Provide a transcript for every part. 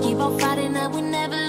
keep on fighting that we never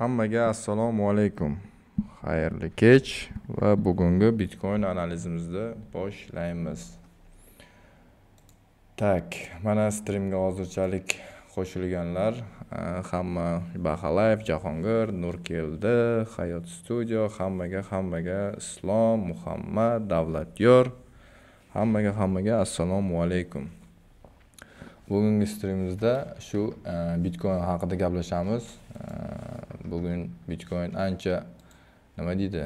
hammaga assalomu alaykum xayrli kech va bugungi bitcoin analizimizni boshlaymiz tak mana streamga hozirchalik qo'shilganlar hamma bahalayev jahongir nur keldi hayot studio hammaga hammaga islom muhammad davlatyor hammaga hammaga assalomu alaykum bugungi streamimizda shu bitcoin haqida gaplashamiz bugun bitcoin ancha nima deydi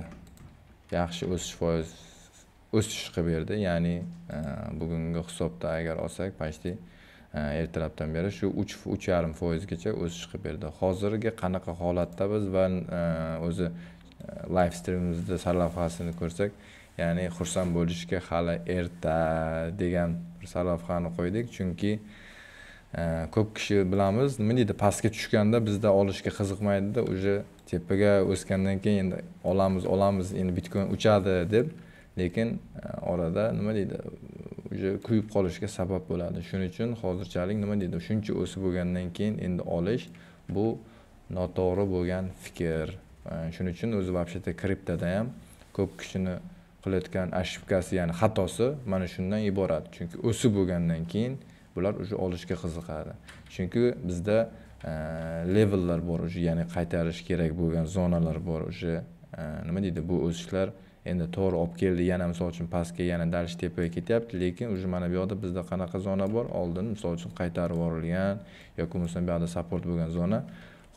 yaxshi o'sish foiz o'sish qilib berdi ya'ni e, bugungi hisobda agar olsak почти e, ertalabdan beri shu uch uch yarim foizgacha o'sish qilib berdi hozirgi qanaqa holatda biz va e, o'zi live streamimizda sarlavhasini ko'rsak ya'ni xursand bo'lishga hali erta degan bir sarlavhani qo'ydik chunki ko'p kishi bilamiz nima deydi pastga tushganda bizda olishga qiziqmaydida уже tepaga o'sgandan keyin endi olamiz olamiz endi bitcoin uchadi deb lekin e, orada nima deydi уже kuyib qolishga sabab bo'ladi shuning uchun hozirchalik nima deydi shuncha o'sib bo'lgandan keyin endi olish bu noto'g'ri bo'lgan fikr e, shuning uchun o'zi вообще kriptoda ham ko'p kishini qilayotgan ошибкasi ya'ni xatosi mana shundan iborat chunki o'sib bo'lgandan keyin bular уже olishga qiziqadi chunki bizda e, levellar bor уже ya'ni qaytarish kerak bo'lgan zonalar bor уже e, nima deydi bu o'sishlar endi to'g'ri olib keldi yana misol uchun pastga yana дальше tepaga ketyapti lekin уже mana bu yoqda bizda qanaqa zona bor oldin misol uchun qaytarib yuborilgan yoki bo'lmasam bu yoqda support bo'lgan zona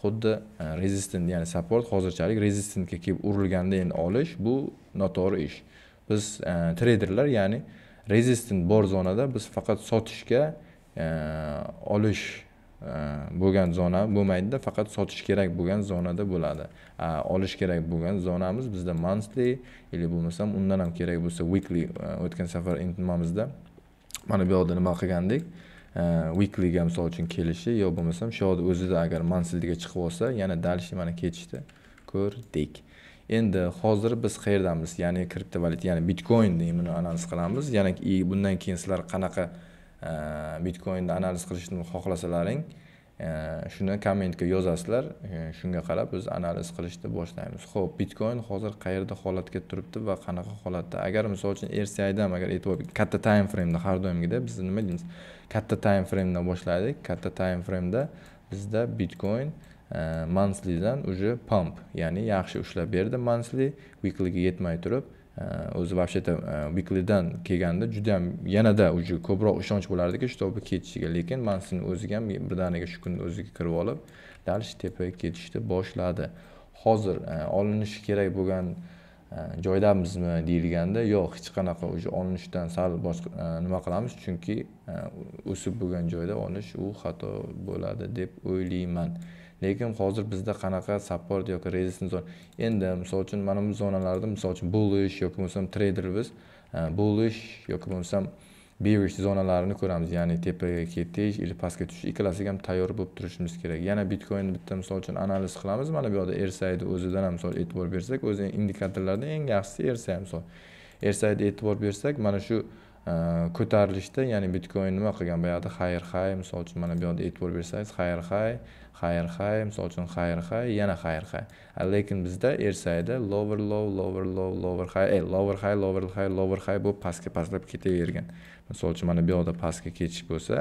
xuddi e, rezistent ya'ni support hozirchalik rezistentga kelib urilganda endi olish bu noto'g'ri ish biz treyderlar ya'ni rezistent bor zonada biz faqat sotishga Э, olish э, bo'lgan zona bo'lmaydida faqat sotish kerak bo'lgan zonada bo'ladi olish kerak bo'lgan zonamiz bizda monthly или bo'lmasam undan ham kerak bo'lsa weekly e, o'tgan safar nimamizda mana bu yoqda nima qilgandik e, weeklyga misol uchun kelishi yo bo'lmasam shu yoqda o'zida agar manslga chiqib olsa yana дальше mana ketishdi ko'rdik endi hozir biz qayerdamiz ya'ni kriptovalyuta ya'ni bitcoin bitcoinni analiz qilamiz ya'ni bundan keyin sizlar qanaqa bitcoinni analiz qilishni xohlasalaring shuni kommentga yozasizlar shunga qarab biz analiz qilishni boshlaymiz ho'p bitcoin hozir qayerda holatga turibdi va qanaqa holatda agar misol uchun rsidan agar e'tibor katta time frameda har doimgidek biz nima deymiz katta time framedan boshladik katta time frameda bizda bitcoin e, manslidan уже pump ya'ni yaxshi ushlab berdi mansli weekly yetmay turib o'zi вообще то biklidan kelganda juda ham yanada уже ko'proq ishonch bo'lardiki чтобы ketishiga lekin seni o'ziga ham birdaniga shu kunni o'ziga kirib olib dalish tepaga ketishni boshladi hozir e, olinishi kerak bo'lgan e, joydamizmi deyilganda yo'q hech qanaqa уже olinishdan sal boshqa e, nima qilamiz chunki o'sib bo'lgan joyda olinish u xato bo'ladi deb o'ylayman lekin hozir bizda qanaqa support yoki rezistans zon endi misol uchun mana bu zonalarda misol uchun bullish yoki bo'lmasam trader biz e, bullish yoki bo'lmasam bearish zonalarini ko'ramiz ya'ni tepaga ketish или pastga tushish ikkalasiga ham tayyor bo'lib turishimiz kerak yana bitcoin bitta misol uchun analiz qilamiz mana bu yoqda ersayni o'zidan ham misol e'tibor bersak o'zi indikatorlarda eng yaxshisi rsi misol rsayga e'tibor bersak mana shu e, ko'tarilishda ya'ni bitcoin nima qilgan boyagida xayr hay misol uchun mana bu yoqda e'tibor bersangiz xayr hay xayr hay misol uchun xayr hay yana xayr hay lekin bizda ersayda lower low lower low lower high e, lower high lower high lower high bo'lib pastga pastlab ketavergan misol uchun mana bu yoqda pastga ketish bo'lsa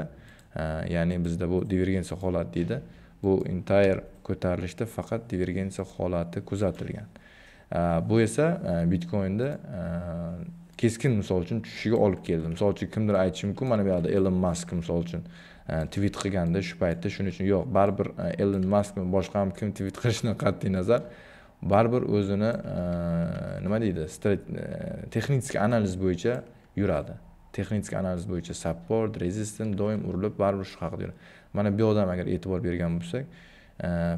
ya'ni bizda bu divergensiya holati deydi bu entire ko'tarilishda faqat divergensiya holati kuzatilgan bu esa bitcoinni keskin misol uchun tushishiga olib keldi misol uchun kimdir aytishi mumkin mana bu yoqda elon mask misol uchun E, tvit qilganda shu paytda shuning uchun yo'q baribir e, elon maskmi boshqami kim tvit qilishidan qat'iy nazar baribir o'zini e, nima deydi texnический analiz bo'yicha yuradi texnik analiz bo'yicha support resistant doim urilib baribir shu haqida yuradi mana bu yoqdan agar e'tibor bergan bo'lsak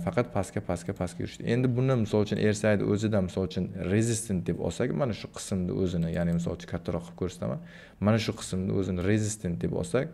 faqat pastga pastga pastga yurishdi endi buni misol uchun ersayni o'zida misol uchun resistant deb olsak mana shu qismni o'zini ya'ni misol uchun kattaroq qilib ko'rsataman mana shu qismni o'zini resistant deb olsak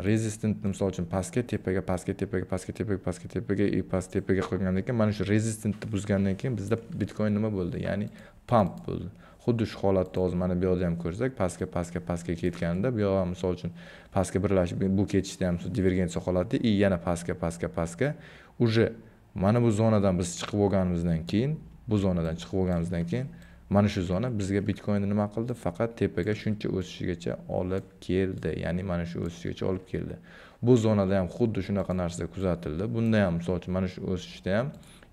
rezistentni misol uchun pastga tepaga pastga tepaga pastga tepaga pastga tepaga и past tepaga qo'ygandan keyin mana shu rezistentni buzgandan keyin bizda bitcoin nima bo'ldi ya'ni pump bo'ldi xuddi shu holatda hozir mana bu yoqda ham ko'rsak pastga pastga pastga ketganida bu yog'i ham misol uchun pastga birlashib bu ketishda ham divergensiya holati и yana pastga pastga pastga уже mana bu zonadan biz chiqib olganimizdan keyin bu zonadan chiqib olganimizdan keyin mana shu zona bizga bitcoinni nima qildi faqat tepaga shuncha o'sishigacha olib keldi ya'ni mana shu o'sishgacha olib keldi bu zonada ham xuddi shunaqa narsa kuzatildi bunda ham misol uchun mana shu o'sishda ham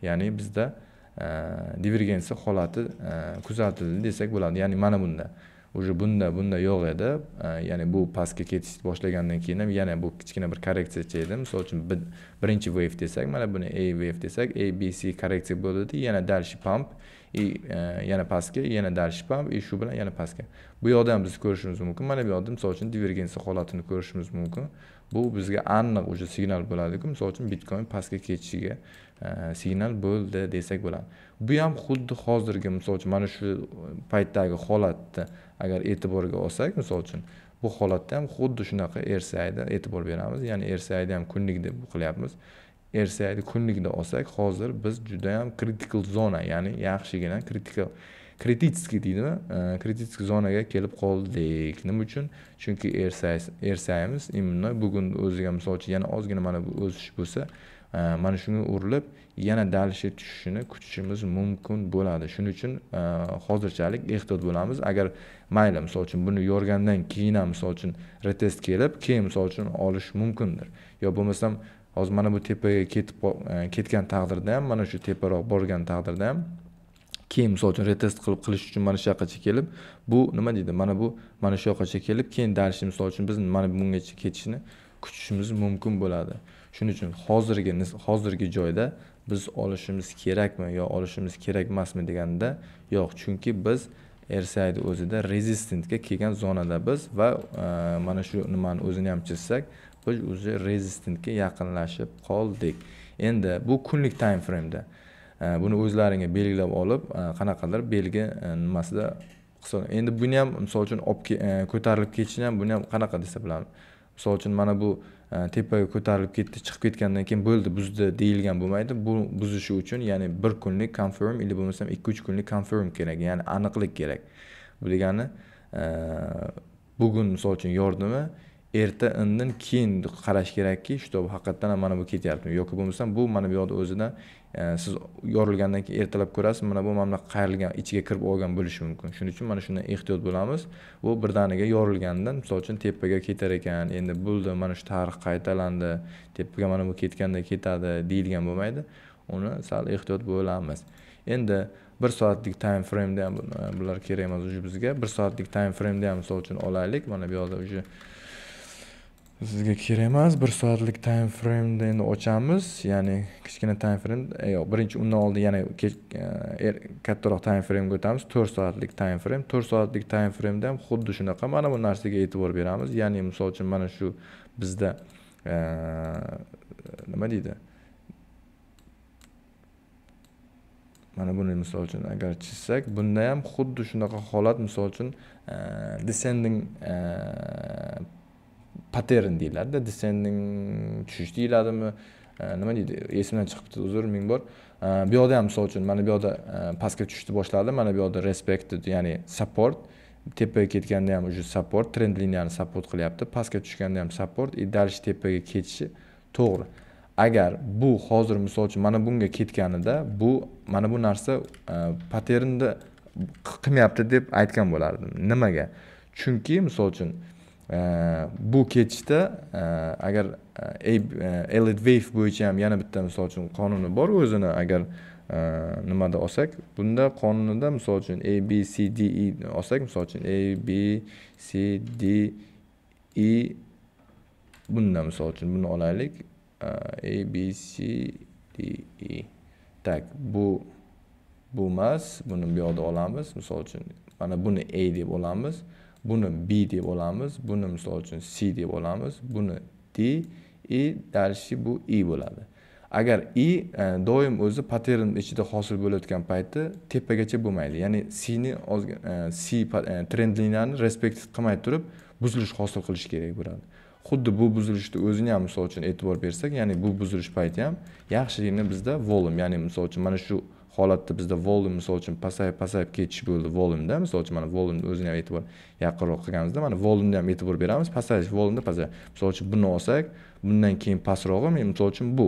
ya'ni bizda e, divergensiya holati e, kuzatildi desak bo'ladi ya'ni mana bunda уже bunda bunda yo'q edi e, ya'ni bu pastga ketish boshlagandan keyin ham yana bu kichkina bir korreksiyacha edi misol uchun birinchi wave desak mana buni a wave desak a b c korreksiya bo'ldida yana дальше pump и e, yana pastga yana darshpam и shu bilan yana pastga bu yoqda ham biz ko'rishimiz mumkin mana bu yoqda misol uchun divergensiya holatini ko'rishimiz mumkin bu bizga aniq уже signal bo'ladiku misol uchun bitcoin pastga ketishiga e, signal bo'ldi desak bo'ladi bu ham xuddi hozirgi misol uchun mana shu paytdagi holatni agar e'tiborga olsak misol uchun bu holatda ham xuddi shunaqa rsida e'tibor beramiz ya'ni rsida ham kunlik deb qilyapmiz ersaydi kunligida olsak hozir biz juda yam kritikal zona ya'ni yaxshigina kritikal kritiskiy deydimi krititskiy zonaga kelib qoldik nima uchun chunki ersaymiz именно bugun o'ziga misol uchun yana ozgina mana bu o'sish bo'lsa mana shunga urilib yana dalishga tushishini kutishimiz mumkin bo'ladi shuning uchun hozirchalik ehtiyot bo'lamiz agar mayli misol uchun buni yorgandan keyin ham misol uchun retest kelib keyin misol uchun olish mumkindir yo bo'lmasam hozir mana bu tepaga ketib e, ketgan taqdirda ham mana shu teparoq borgan taqdirda ham keyin misol uchun retest qilib qilish uchun mana shu yoqqacha kelib bu nima deydi mana bu mana shu yoqqacha kelib keyin dalishni misol uchun biz mana bungacha ketishni kutishimiz mumkin bo'ladi shuning uchun hozirgi hozirgi joyda biz olishimiz kerakmi yo olishimiz kerak emasmi deganda yo'q chunki biz rsayni o'zida rezistentga kelgan zonada biz va e, mana shu nimani o'zini ham chizsak biz уже rezistentga yaqinlashib qoldik endi bu kunlik time frameda e, buni o'zlaringga belgilab olib e, qanaqadir belgi e, nimasida endi buni ham misol uchun olib ko'tarilib ketishini ham buni ham qanaqa desa bo'ladi misol uchun mana bu tepaga ko'tarilib ketdi chiqib ketgandan keyin bo'ldi buzdi deyilgan bo'lmaydi bu buzishi uchun ya'ni bir kunlik confirm или bo'lmasam ikki uch kunlik confirm kerak ya'ni aniqlik kerak bu degani bugun misol uchun yordami erta indin keyin qarash kerakki что haqiqatdan ham mana bu ketyaptimi yoki bo'lmasam bu mana bu yoqda o'zidan e, siz yorilgandan keyin ertalab ko'rasiz mana bu mamlakat qayrilgan ichiga kirib olgan bo'lishi mumkin shuning uchun mana shunda ehtiyot bo'lamiz bu birdaniga yorilgandan misol uchun tepaga ketar ekan endi bo'ldi mana shu tarix qaytalandi tepaga mana bu ketganda ketadi deyilgan bo'lmaydi uni sal ehtiyot bo'lamiz endi bir soatlik time frameda ham bular kerak emas уже bizga bir soatlik time frameda ham misol uchun olaylik mana bu yoqda уже sizga kerak emas bir soatlik time frame endi ochamiz ya'ni kichkina time frame yo'q birinchi undan oldin yana e, er, kattaroq time frameg o'tamiz to'rt soatlik time frame to'rt soatlik time frameda ham xuddi shunaqa mana bu narsaga e'tibor beramiz ya'ni misol uchun mana shu bizda e, nima deydi mana buni misol uchun agar chizsak bunda ham xuddi shunaqa holat misol uchun e, descending pattern deyiladida descending tushish deyiladimi e, nima deydi esimdan chiqib ketdi uzr ming bor e, bu yoqda ham misol uchun mana bu yoqda e, pastga tushishni boshladi mana bu yoqda respect ya'ni support tepaga ketganda ham уже support trend liniyani support qilyapti pastga tushganda ham support и дальше tepaga ketishi to'g'ri agar bu hozir misol uchun mana bunga ketganida bu mana bu narsa patternni qilmayapti deb aytgan bo'lardim nimaga chunki misol uchun bu ketishda agar e, elit e, wave bo'yicha ham yana bitta misol uchun qonuni bor o'zini agar e, nimada olsak bunda qonunida misol uchun a b c d e olsak misol uchun a b c d e bunda misol uchun buni olaylik a b c d e так bu bu emas buni bu yoqda olamiz misol uchun mana buni a deb olamiz buni b deb olamiz buni misol uchun c deb olamiz buni d i e, dalshi bu i e bo'ladi agar i e, doim o'zi pattern ichida hosil bo'layotgan payti tepagacha bo'lmaydi ya'ni c ni c trend liniyani respekt qilmay turib buzilish hosil qilish kerak bo'ladi xuddi bu buzilishni o'zini ham misol uchun e'tibor bersak ya'ni bu buzilish payti ham yaxshigina bizda volum ya'ni misol uchun mana shu holatda bizda volyum misol uchun pasayib pasayib ketish bo'ldi volyumda misol uchun mana volyumni o'zini ham e'tibor yaqinroq qilganimizda mana volyumni ham e'tibor beramiz pasayish volyumda pasayish misol uchun buni olsak bundan keyin pastrog'i misol uchun bu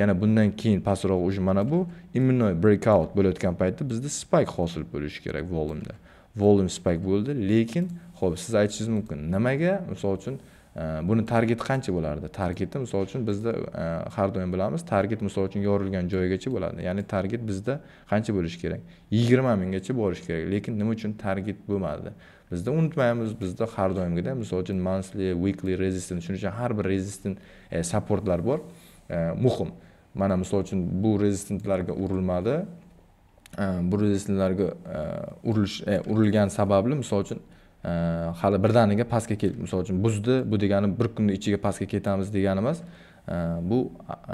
yana bundan keyin pastroq уже mana bu именно breakout bo'layotgan paytda bizda spike hosil bo'lishi kerak volyumda volyum spike bo'ldi lekin ho'p siz aytishingiz mumkin nimaga misol uchun Э, buni target qancha bo'lardi targeti misol uchun bizda e, har doim bilamiz target misol uchun yorilgan joygacha bo'ladi ya'ni target bizda qancha bo'lishi kerak yigirma minggacha borishi kerak lekin nima uchun target bo'lmadi bizda unutmaymiz bizda har doimgida misol uchun monthly weekly resistant shuning uchun har bir resistant e, supportlar bor e, muhim mana misol uchun bu rezistentlarga urilmadi e, bu rezistentlarga e, urilish urilgan sababli misol uchun hali birdaniga pastga kelib misol uchun buzdi bu degani bir kunni ichiga pastga ketamiz degani emas bu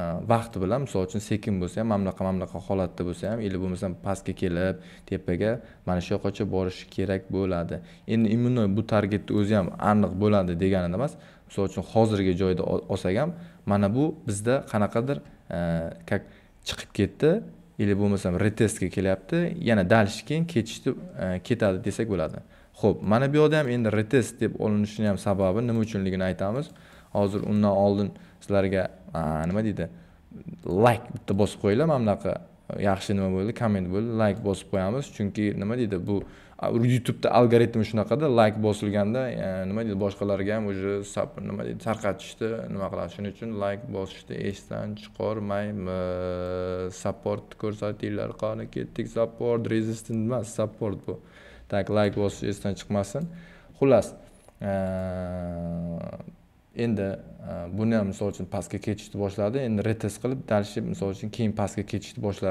e, vaqti bilan misol uchun sekin bo'lsa ham mana mana bunaqa holatda bo'lsa ham или bo'lmasam pastga kelib tepaga mana shu yoqqacha borishi kerak bo'ladi endi именно bu targetni o'zi ham aniq bo'ladi deganida emas misol uchun hozirgi joyda olsak ham mana bu bizda qanaqadir как e, chiqib ketdi или bo'lmasam retestga kelyapti yana дальше keyin ketishni e, ketadi desak bo'ladi ho'p mana bu yoqda ham endi retest deb olinishini ham sababi nima uchunligini aytamiz hozir undan oldin sizlarga nima deydi like bitta bosib qo'yinglar mana bunaqa e, yaxshi nima bo'ldi komment bo'ldi like bosib qo'yamiz chunki nima deydi bu youtubeda algoritmi shunaqada like bosilganda e, nima deydi boshqalarga ham уже nima deydi tarqatishdi nima qiladi shuning uchun like bosishni esdan chiqarmaymiz support ko'rsatinglar qani ketdik support resistant emas support bu tak layk bosish esdan chiqmasin xullas endi buni ham misol uchun pastga ketishni boshladi endi retest qilib дальше misol uchun keyin pastga ketishni boshla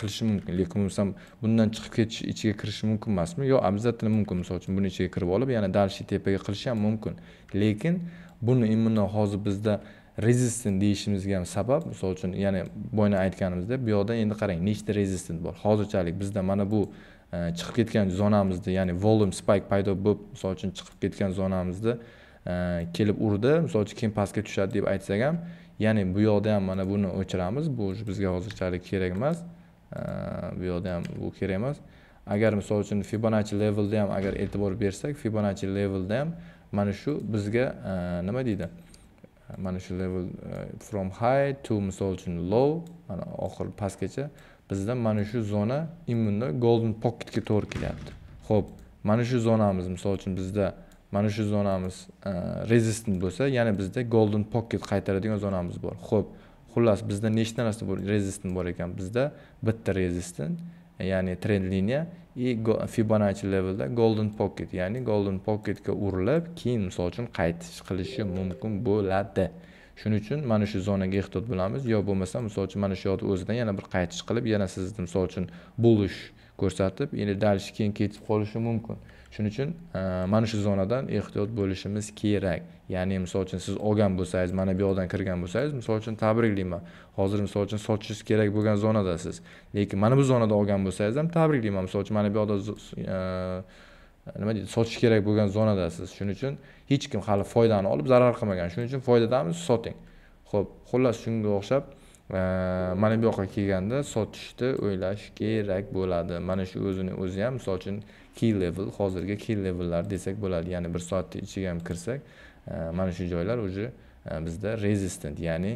qilishi mumkin lekin bo'lmasam bundan chiqib ketish ichiga kirishi mumkin emasmi yo'q обязательно mumkin misol uchun buni ichiga kirib olib yana дальше tepaga qilishi ham mumkin lekin buni immundan hozir bizda rezistent deyishimizga ham sabab misol uchun ya'ni boyna aytganimizdek bu yoqda endi qarang nechta rezistent bor hozirchalik bizda mana bu E, chiqib ketgan zonamizni ya'ni volum spike paydo bo'lib misol uchun chiqib ketgan zonamizda e, kelib urdi misol uchun keyin pastga tushadi deb aytsak ham ya'ni bu yoqda ham mana buni o'chiramiz bu bizga hozirchalik kerak emas e, bu yoqda ham bu kerak emas agar misol uchun fibonacci levelda ham agar e'tibor bersak fibonacci levelda ham mana shu bizga nima deydi mana shu level from high to misol uchun low mana oxiri pastgacha bizda mana shu zona immunda golden pocketga to'g'ri kelyapti ho'p mana shu zonamiz misol uchun bizda mana shu zonamiz e, rezistent bo'lsa ya'ni bizda golden pocket qaytaradigan zonamiz bor ho'p xullas bizda nechta narsa bor rezistent bor ekan bizda bitta rezistent e, ya'ni trend liniya и fibonacci levelda golden pocket ya'ni golden pocketga urilib keyin misol uchun qaytish qilishi mumkin bo'ladi shuning uchun mana shu zonaga ehtiyot bo'lamiz yo bo'lmasa misol uchun mana shu yoqni o'zidan yana bir qaytish qilib yana sizni misol uchun bo'lish ko'rsatib endi дальше keyin ketib qolishi mumkin shuning uchun e, mana shu zonadan ehtiyot bo'lishimiz kerak ya'ni misol uchun siz olgan bo'lsangiz mana bu yoqdan kirgan bo'lsangiz misol uchun tabriklayman hozir misol uchun sotishingiz kerak bo'lgan zonadasiz lekin mana bu zonada olgan bo'lsangiz ham tabriklayman misol uchun mana bu yoqda e, nima deydi sotish kerak bo'lgan zonadasiz shuning uchun hech kim hali foydani olib zarar qilmagan shuning uchun foydadamiz soting ho'p xullas shunga o'xshab mana bu yoqqa kelganda sotishni o'ylash kerak bo'ladi mana shu o'zini o'zi ham misol uchun key level hozirgi key levellar desak bo'ladi ya'ni bir soatni ichiga ham kirsak mana shu joylar уже bizda resistant ya'ni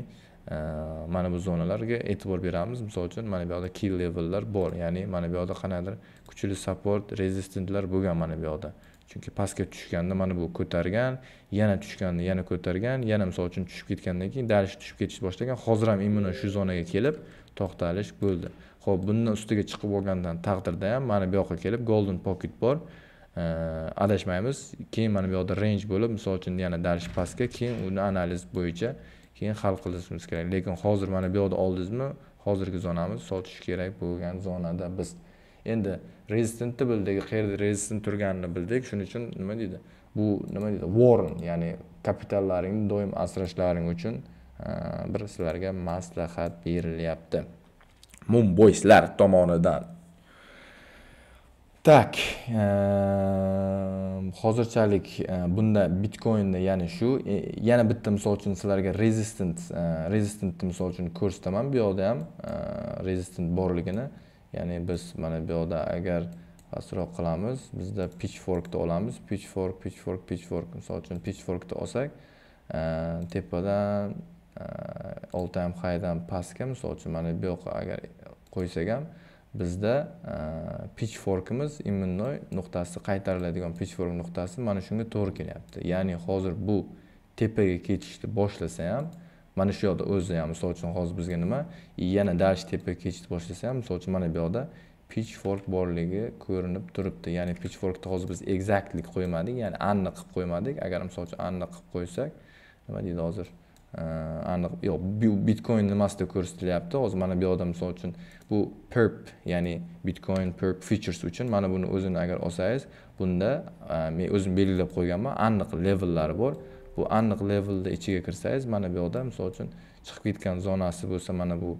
mana bu zonalarga e'tibor beramiz misol uchun mana bu yoqda key levellar bor ya'ni mana bu yoqda qanaqadir kuchli support resistentlar bo'lgan mana bu yoqda chunki pastga tushganda mana bu ko'targan yana tushganda yana ko'targan yana misol uchun tushib ketgandan keyin dalish tushib ketishni boshlagan hozir ham именно shu zonaga kelib to'xtalish bo'ldi ho'p bundan ustiga chiqib olgandan taqdirda ham mana bu yoqqa kelib golden pocket bor adashmaymiz keyin mana bu yoqda range bo'lib misol uchun yana dalish pastga keyin uni analiz bo'yicha keyin hal qilishimiz kerak lekin hozir mana bu yoqda oldingizmi hozirgi zonamiz sotish kerak bo'lgan zonada biz endi rezistentni bildik qayerda rezistent turganini bildik shuning uchun nima deydi bu nima deydi warren ya'ni kapitallaringni doim asrashlaring uchun e, bir sizlarga maslahat berilyapti mumboyslar tomonidan так e, hozirchalik e, bunda bitcoinni ya'ni shu yana bitta misol uchun sizlarga rezistent rezistentni misol uchun ko'rsataman bu yoqda ham rezistent borligini ya'ni biz mana bu yoqda agar pastroq qilamiz bizda pitchforkni olamiz pitchfork pitchfork pitchfork misol uchun pitchforkni olsak e, tepadan e, olti ham haydan pastga misol uchun mana bu yoqqa agar qo'ysak ham bizda e, pitchforkimiz immunnoy nuqtasi qaytariladigan pitchfork nuqtasi mana shunga to'g'ri kelyapti ya'ni hozir bu tepaga ketishni boshlasa ham mana shu yoqda o'zi ham misol uchun hozir bizga nima yana дальше tepaga ketishni boshlasa ham misol uchun mana bu yoqda pitchfork borligi ko'rinib turibdi ya'ni pitchforkni hozir biz exactlik qo'ymadik ya'ni aniq qilib qo'ymadik agar misol uchun aniq qilib qo'ysak nima deydi hozir aniq yo'q bitcoin nimasida ko'rsatilyapti hozir mana bu yoqda misol uchun bu perp ya'ni bitcoin perp features uchun mana buni o'zini agar olsangiz bunda men o'zim belgilab qo'yganman aniq levellari bor bu aniq levelni ichiga kirsangiz mana bu yoqda misol uchun chiqib ketgan zonasi bo'lsa mana bu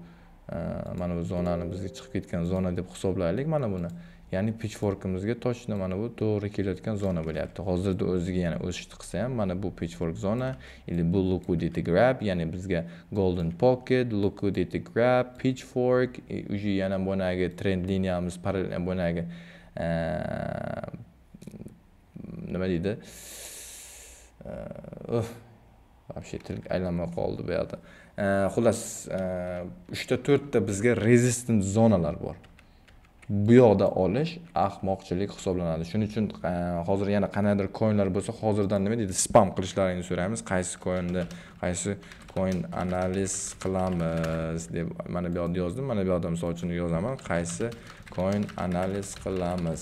e, mana bu zonani bizga chiqib ketgan zona deb hisoblaylik mana buni ya'ni pitchforkimizga точно mana bu to'g'ri kelayotgan zona bo'lyapti hozirda o'ziga yana o'sishni qilsa ham mana bu pitchfork zona или bu liquidity grab ya'ni bizga golden pocket liquidity grab pitchfork e, уже yana boyagi trend liniyamiz parallel boyagi e, nima deydi uh, вообще til aylanmay qoldi buyoqda xullas uchta to'rtta bizga rezistent zonalar bor bu yoqda olish ahmoqchilik hisoblanadi shuning uchun hozir yana qandaydir koinlar bo'lsa hozirdan nima deydi spam qilishlaringni so'raymiz qaysi koinni qaysi koin analiz qilamiz deb mana bu yoqda yozdim mana bu yoqda misol uchun yozaman qaysi koin analiz qilamiz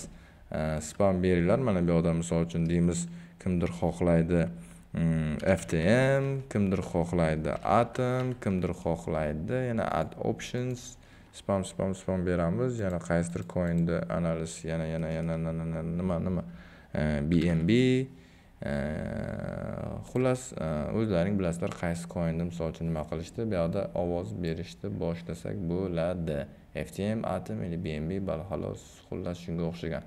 spam beringlar mana bu yoqda misol uchun deymiz kimdir xohlaydi ftm kimdir xohlaydi atom kimdir xohlaydi yana add options spam spam spam beramiz yana qaysidir coinni analiz yana yana yana nima nima bnb xullas o'zlaring bilasizlar qaysi coinni misol uchun nima qilishdi bu yoqda ovoz berishni boshlasak bo'ladi ftm atom или bnb xolos xullas shunga o'xshagan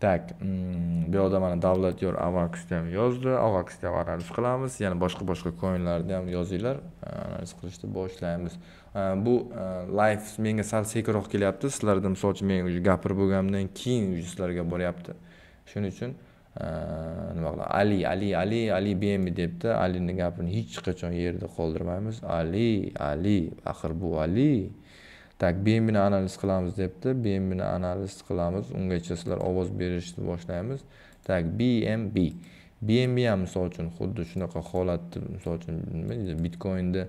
так bu yoqda mana davlat yor avaksda ham yozdi avaksda ham analiz qilamiz yana boshqa boshqa koinlarni ham yozinglar analiz э, qilishni boshlaymiz э, bu э, live menga sal sekinroq kelyapti sizlarda misol uchun men уже gapirib bo'lganimdan keyin уже sizlarga boryapti shuning uchun nima qiladi ali ali ali ali bmi debdi alini gapini hech qachon yerda qoldirmaymiz ali ali axir bu ali tak bmni analiz qilamiz debdi bmni analiz qilamiz ungacha sizlar ovoz berishni boshlaymiz tak bmb bnb ham misol uchun xuddi shunaqa holatni misol uchun nima deydi bitcoinni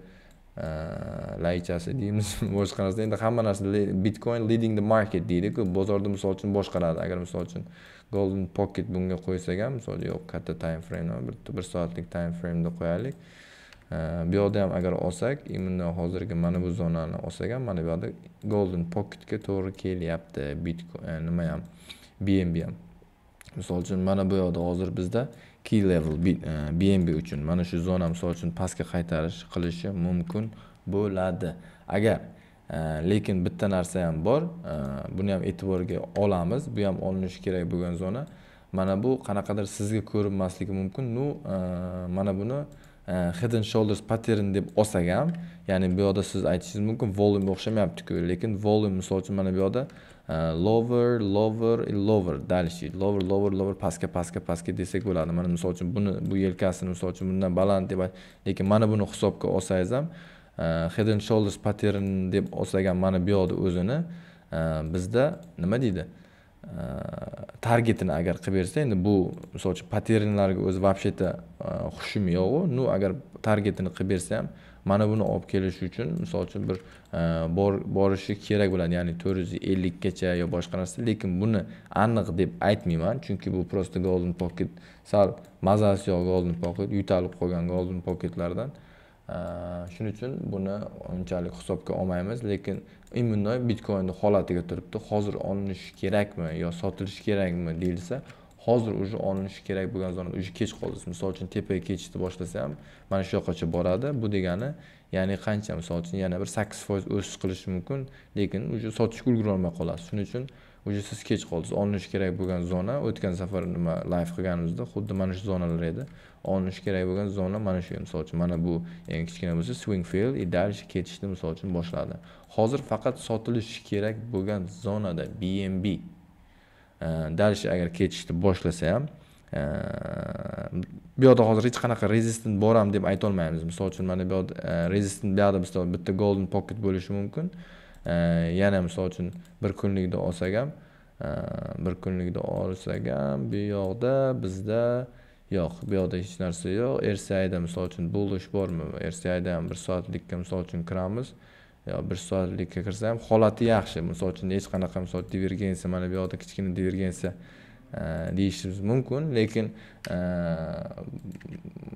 laychasi deymiz narsa endi hamma narsa bitcoin leading the market deydiku bozorni misol uchun boshqaradi agar misol uchun golden pocket bunga qo'ysak ham misol yo'q katta time frame bir soatlik time frameda qo'yaylik bu yoqda ham agar olsak bundan hozirgi mana bu zonani olsak ham mana bu yoqda golden pocketga to'g'ri kelyapti bitcoin e, nima ham bnb ham misol uchun mana bu yoqda hozir bizda key level bnb e, uchun mana shu zona misol uchun pastga qaytarish qilishi mumkin bo'ladi agar e, lekin bitta narsa ham bor buni ham e'tiborga olamiz bu ham olinishi kerak bo'lgan zona mana bu qanaqadir sizga ko'rinmasligi mumkin ну mana buni E, head and shoulders pattern deb olsak ham ya'ni bu yoqda siz aytishingiz mumkin volumga o'xshamayaptiku lekin volume misol uchun mana bu yoqda e, lower lower lower дальше lower lower lower pastga pastga pastga desak bo'ladi mana misol uchun buni bu yelkasini misol uchun bundan baland deb lekin mana buni hisobga olsangiz ham e, head and shoulders pattern deb olsak ham mana bu yoqda o'zini bizda nima deydi targetini agar qilib bersa endi bu misol uchun paternlarga o'zi вообще то e, hushim yo'qu ну agar targetini qilib bersa ham mana buni olib kelish uchun misol uchun bir e, borishi kerak bo'ladi ya'ni to'rt yuz ellikgacha yo boshqa narsa lekin buni aniq deb aytmayman chunki bu просто golden pocket sal mazasi yo'q golden pocket yutalib qolgan golden pocketlardan shuning uchun buni unchalik hisobga olmaymiz lekin именно bitcoinni holatiga turibdi hozir olinishi kerakmi yo sotilishi kerakmi deyilsa hozir уже olinishi kerak bo'lgan zona уже kech qoldi misol uchun tepaga ketishni boshlasa ham mana shu yoqqacha boradi bu degani ya'ni qancha misol uchun yana bir sakkiz foiz o'sish qilishi mumkin lekin уже sotishga ulgurolmay qolasiz shuning uchun уже siz kech qoldingiz olinishi kerak bo'lgan zona o'tgan safar nima layf qilganimizda xuddi mana shu zonalar edi olinishi kerak bo'lgan zona mana shu misol uchun mana bu eng kichkina bo'lsa swing fail и дальше ketishni misol uchun boshladi hozir faqat sotilishi kerak bo'lgan zonada bnb дальше e, agar ketishni boshlasa ham e, bu yoqda hozir hech qanaqa rezistent boram deb aytolmaymiz misol uchun mana bu yoqda e, rezistent bu yoqda bitta golden pocket bo'lishi mumkin yana misol uchun bir kunlikda olsak ham e, bir kunlikda olsak ham bu yoqda bizda yo'q bu yoqda hech narsa yo'q rcida misol uchun bo'lish bormi rcida ham bir soatlikka misol uchun kiramiz yo bir soatlikka kirsa ham holati yaxshi misol uchun hech qanaqa misol divergensiya mana bu yoqda kichkina divergensiya e, deyishimiz mumkin lekin e,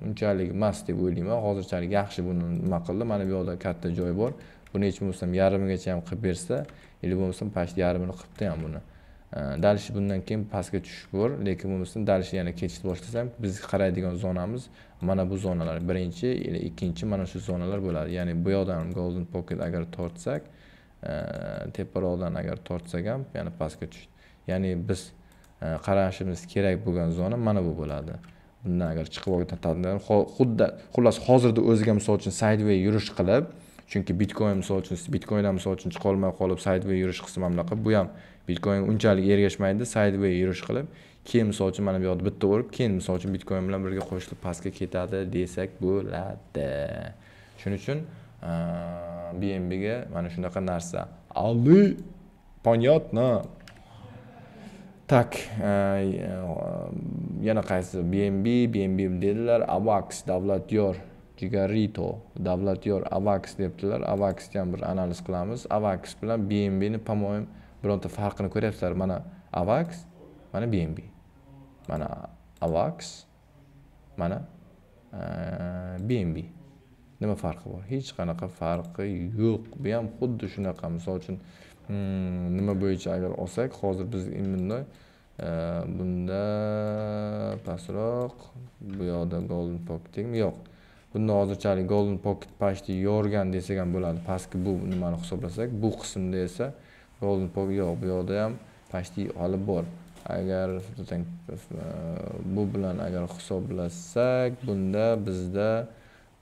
unchalik emas deb o'ylayman hozirchalik yaxshi buni nima qildi mana bu yoqda katta joy bor buni hech bo'lmasam yarmigacha ham qilib bersa или bo'lmasam почти yarmini qilibdi ham buni dalish bundan keyin pastga tushish bor lekin bo'lmasam дальше yana ketishni boshlasa ham biz qaraydigan zonamiz mana bu zonalar birinchi ikkinchi mana shu zonalar bo'ladi ya'ni bu yoqdan golden pocket agar tortsak teparoqdan agar tortsak ham yana pastga tushdi ya'ni biz qarashimiz kerak bo'lgan zona mana bu bo'ladi bundan agar chiqib olgan xuddi xullas hozirda o'ziga misol uchun sideway yurish qilib chunki bitcoin misol uchun ham misol uchun chiqolmay qolib sideway yurish qilsa bunaqa bu ham bitcoin unchalik ergashmaydi sideway yurish qilib keyin misol uchun mana bu yoqda bitta urib keyin misol uchun bitcoin bilan birga qo'shilib pastga ketadi desak bo'ladi shuning uchun bmbga mana shunaqa narsa ali понятно так yana qaysi bnb bnb dedilar avax davlat yor gigarito davlatyor avax debdilar avaxni ham bir analiz qilamiz avax bilan bmbni по моему bironta farqini ko'ryapsizlar mana avax mana bnb mana avax mana bnb e, nima farqi bor hech qanaqa farqi yo'q bu ham xuddi shunaqa misol uchun hmm, nima bo'yicha agar olsak hozir biz bunday e, bunda pastroq bu yoqda golden pocketmi yo'q bunda hozirchalik golden pocket почти yorgan desak ham bo'ladi pastki bu nimani hisoblasak bu qismda esa golden pocket yo'q bu yoqda ham почти olib bor agar e, bu bilan agar hisoblasak bunda bizda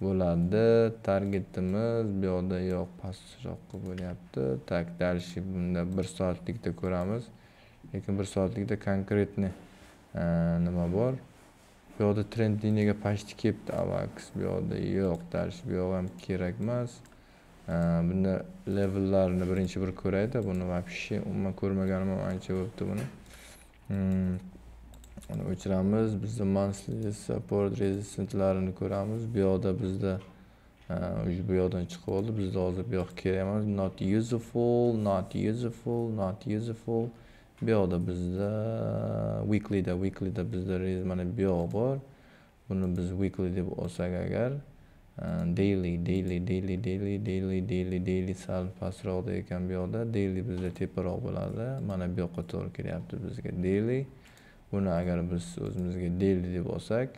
bo'ladi targetimiz bu yoqda yo'q pastroqqa bo'lyapti так дальше bunda bir soatlikda ko'ramiz lekin bir soatlikda конкретный e, nima bor bu yoqda trend liniyaga почти kelibdi avaks bu yoqda yo'q darsh bu yoq ham kerak emas bunda levellarni birinchi bir ko'raydi buni вообще umuman ko'rmaganim ham ancha bo'libdi buni hmm, uni o'chiramiz bizni monthly support resistentlarini ko'ramiz bu yoqda bizda уже bu yoqdan chiqib oldi bizda hozir bu yoq kerak emas not useful not useful not useful bu yoqda bizda weeklyda weeklyda bizda mana bu yoq bor buni biz weekly deb olsak agar e, daily daily daily daily daily daily daily sal pastroqda ekan bu yoqda daily bizda teparoq bo'ladi mana bu yoqqa to'g'ri kelyapti bizga daily buni agar biz o'zimizga daily deb olsak